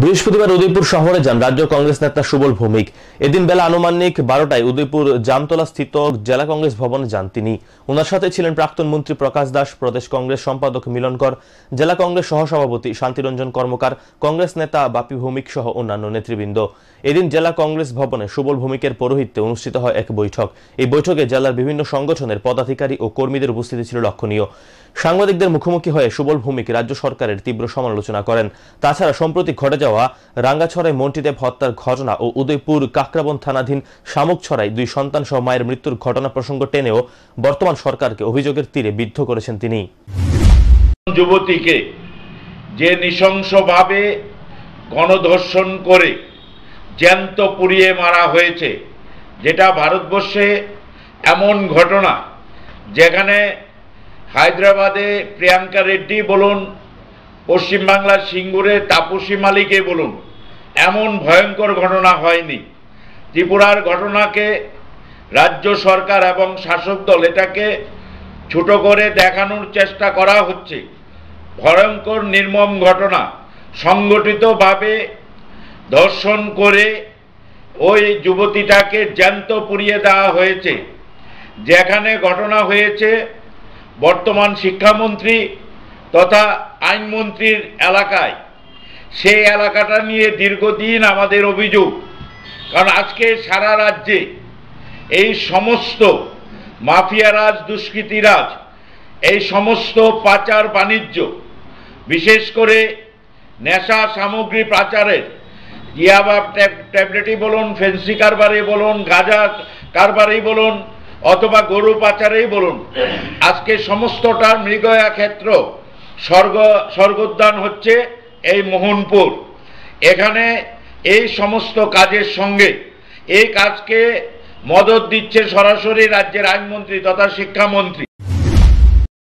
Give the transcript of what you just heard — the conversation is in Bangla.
বৃহস্পতিবার উদয়পুর শহরে যান রাজ্য কংগ্রেস নেতা সুবল ভৌমিক এদিন বেলা আনুমানিক বারোটায় উদয়পুর জামতলা স্থিত জেলা কংগ্রেস ভবনে যান তিনি ওনার সাথে ছিলেন প্রাক্তন মন্ত্রী প্রকাশ দাস প্রদেশ কংগ্রেস সম্পাদক মিলনকর জেলা কংগ্রেস সহসভাপতি শান্তিরঞ্জন কর্মকার কংগ্রেস নেতা বাপি ভৌমিক সহ অন্যান্য নেতৃবৃন্দ এদিন জেলা কংগ্রেস ভবনে সুবল ভৌমিকের পৌরোহিত্যে অনুষ্ঠিত হয় এক বৈঠক এই বৈঠকে জেলার বিভিন্ন সংগঠনের পদাধিকারী ও কর্মীদের উপস্থিতি ছিল লক্ষণীয় সাংবাদিকদের মুখোমুখি হয়ে সুবল ভূমিক রাজ্য সরকারের তীব্র সমালোচনা করেন তাছাড়া সম্প্রতি ঘটে যাওয়া রাঙ্গাছড়ায় মন্টিদেব হত্যার ঘটনা ও উদয়পুর কাকরাবন থানাধীন শামুকছড়ায় দুই সন্তান সহ মায়ের মৃত্যুর ঘটনা প্রসঙ্গ টেনেও বর্তমান সরকারকে অভিযোগের তীরে বিদ্ধ করেছেন তিনি যুবতীকে যে নৃশংসভাবে গণধর্ষণ করে জ্যান্ত পুড়িয়ে মারা হয়েছে যেটা ভারতবর্ষে এমন ঘটনা যেখানে হায়দ্রাবাদে প্রিয়াঙ্কা রেড্ডি বলুন পশ্চিমবাংলার সিঙ্গুরে তাপসী মালিকে বলুন এমন ভয়ঙ্কর ঘটনা হয়নি ত্রিপুরার ঘটনাকে রাজ্য সরকার এবং শাসক দল এটাকে ছোট করে দেখানোর চেষ্টা করা হচ্ছে ভয়ঙ্কর নির্মম ঘটনা সংগঠিতভাবে ধর্ষণ করে ওই যুবতীটাকে জ্যান্ত পুড়িয়ে দেওয়া হয়েছে যেখানে ঘটনা হয়েছে বর্তমান শিক্ষামন্ত্রী তথা আইনমন্ত্রীর এলাকায় সেই এলাকাটা নিয়ে দীর্ঘদিন আমাদের অভিযোগ কারণ আজকে সারা রাজ্যে এই সমস্ত মাফিয়ারাজ দুষ্কৃতিরাজ এই সমস্ত পাচার বাণিজ্য বিশেষ করে নেশা সামগ্রী পাচারের ইয়াবা ট্যাবলেটই বলুন ফেন্সি কারবারে বলুন গাজা কারবারেই বলুন অথবা গরু পাচারেই বলুন আজকে সমস্তটা মৃগয়া ক্ষেত্র স্বর্গ স্বর্গোদ্যান হচ্ছে এই মোহনপুর এখানে এই সমস্ত কাজের সঙ্গে এই কাজকে মদত দিচ্ছে সরাসরি রাজ্যের আইনমন্ত্রী তথা শিক্ষামন্ত্রী